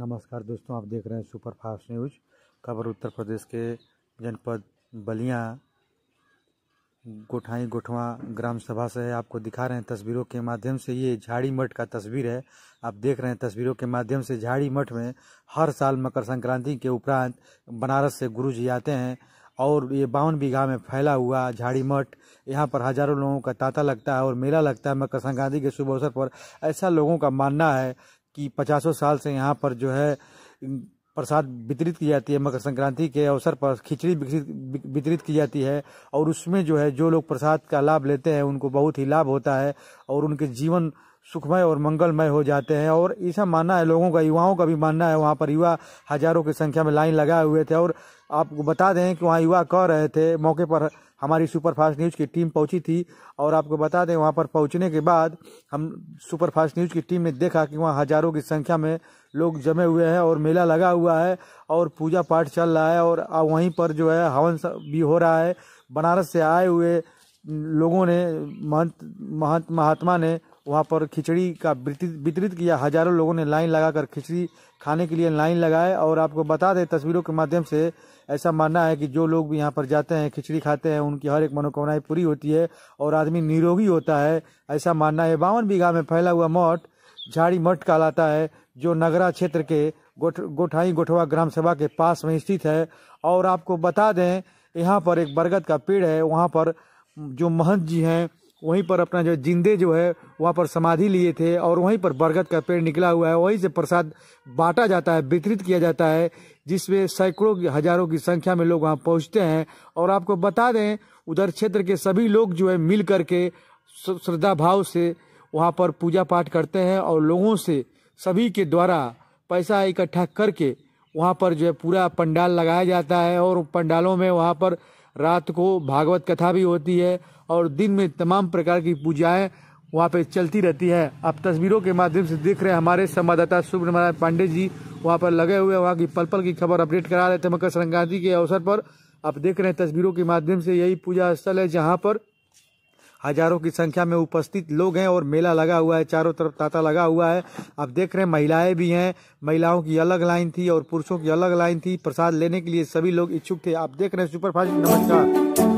नमस्कार दोस्तों आप देख रहे हैं सुपर फास्ट न्यूज खबर उत्तर प्रदेश के जनपद बलिया गोठाई गोठवा ग्राम सभा से है आपको दिखा रहे हैं तस्वीरों के माध्यम से ये झाड़ी मठ का तस्वीर है आप देख रहे हैं तस्वीरों के माध्यम से झाड़ी मठ में हर साल मकर संक्रांति के उपरांत बनारस से गुरु जी आते हैं और ये बावन बीघा में फैला हुआ झाड़ी मठ यहाँ पर हजारों लोगों का तांता लगता है और मेला लगता है मकर संक्रांति के शुभ अवसर पर ऐसा लोगों का मानना है कि पचासों साल से यहाँ पर जो है प्रसाद वितरित की जाती है मकर संक्रांति के अवसर पर खिचड़ी वितरित की जाती है और उसमें जो है जो लोग प्रसाद का लाभ लेते हैं उनको बहुत ही लाभ होता है और उनके जीवन सुखमय और मंगलमय हो जाते हैं और ऐसा मानना है लोगों का युवाओं का भी मानना है वहाँ पर युवा हजारों की संख्या में लाइन लगाए हुए थे और आपको बता दें कि वहाँ युवा कह रहे थे मौके पर हमारी सुपरफास्ट न्यूज़ की टीम पहुंची थी और आपको बता दें वहां पर पहुंचने के बाद हम सुपरफास्ट न्यूज़ की टीम ने देखा कि वहां हज़ारों की संख्या में लोग जमे हुए हैं और मेला लगा हुआ है और पूजा पाठ चल रहा है और वहीं पर जो है हवन भी हो रहा है बनारस से आए हुए लोगों ने महंत महंत महात्मा ने वहाँ पर खिचड़ी का वितरित किया हजारों लोगों ने लाइन लगाकर खिचड़ी खाने के लिए लाइन लगाए और आपको बता दें तस्वीरों के माध्यम से ऐसा मानना है कि जो लोग भी यहाँ पर जाते हैं खिचड़ी खाते हैं उनकी हर एक मनोकामनाएं पूरी होती है और आदमी निरोगी होता है ऐसा मानना है बावन बीघा में फैला हुआ मठ झाड़ी मठ कहलाता है जो नगरा क्षेत्र के गोठ गोठाई गोठवा ग्राम सभा के पास में स्थित है और आपको बता दें यहाँ पर एक बरगद का पेड़ है वहाँ पर जो महंत जी हैं वहीं पर अपना जो जिंदे जो है वहाँ पर समाधि लिए थे और वहीं पर बरगद का पेड़ निकला हुआ है वहीं से प्रसाद बांटा जाता है वितरित किया जाता है जिसमें सैकड़ों हजारों की संख्या में लोग वहाँ पहुँचते हैं और आपको बता दें उधर क्षेत्र के सभी लोग जो है मिल करके श्रद्धा भाव से वहाँ पर पूजा पाठ करते हैं और लोगों से सभी के द्वारा पैसा इकट्ठा करके वहाँ पर जो है पूरा पंडाल लगाया जाता है और पंडालों में वहाँ पर रात को भागवत कथा भी होती है और दिन में तमाम प्रकार की पूजाएं वहाँ पे चलती रहती है आप तस्वीरों के माध्यम से देख रहे हैं हमारे संवाददाता शुभ नारायण पांडे जी वहाँ पर लगे हुए वहाँ की पल पल की खबर अपडेट करा रहे थे मकर संक्रांति के अवसर पर आप देख रहे हैं तस्वीरों के माध्यम से यही पूजा स्थल है जहाँ पर हजारों की संख्या में उपस्थित लोग हैं और मेला लगा हुआ है चारों तरफ तांता लगा हुआ है आप देख रहे हैं महिलाएं भी हैं महिलाओं की अलग लाइन थी और पुरुषों की अलग लाइन थी प्रसाद लेने के लिए सभी लोग इच्छुक थे आप देख रहे हैं सुपरफास्ट नमस्कार